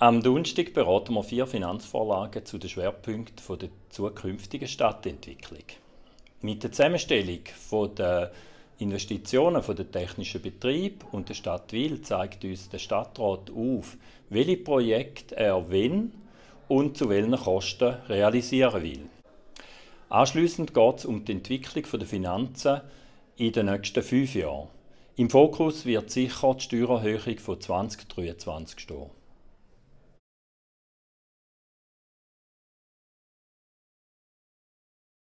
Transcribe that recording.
Am Donnerstag beraten wir vier Finanzvorlagen zu den Schwerpunkten der zukünftigen Stadtentwicklung. Mit der Zusammenstellung der Investitionen der technischen Betrieb und der Stadt Wil zeigt uns der Stadtrat auf, welche Projekte er wenn und zu welchen Kosten realisieren will. Anschließend geht es um die Entwicklung der Finanzen in den nächsten fünf Jahren. Im Fokus wird sicher die Steuererhöhung von 2023 stehen.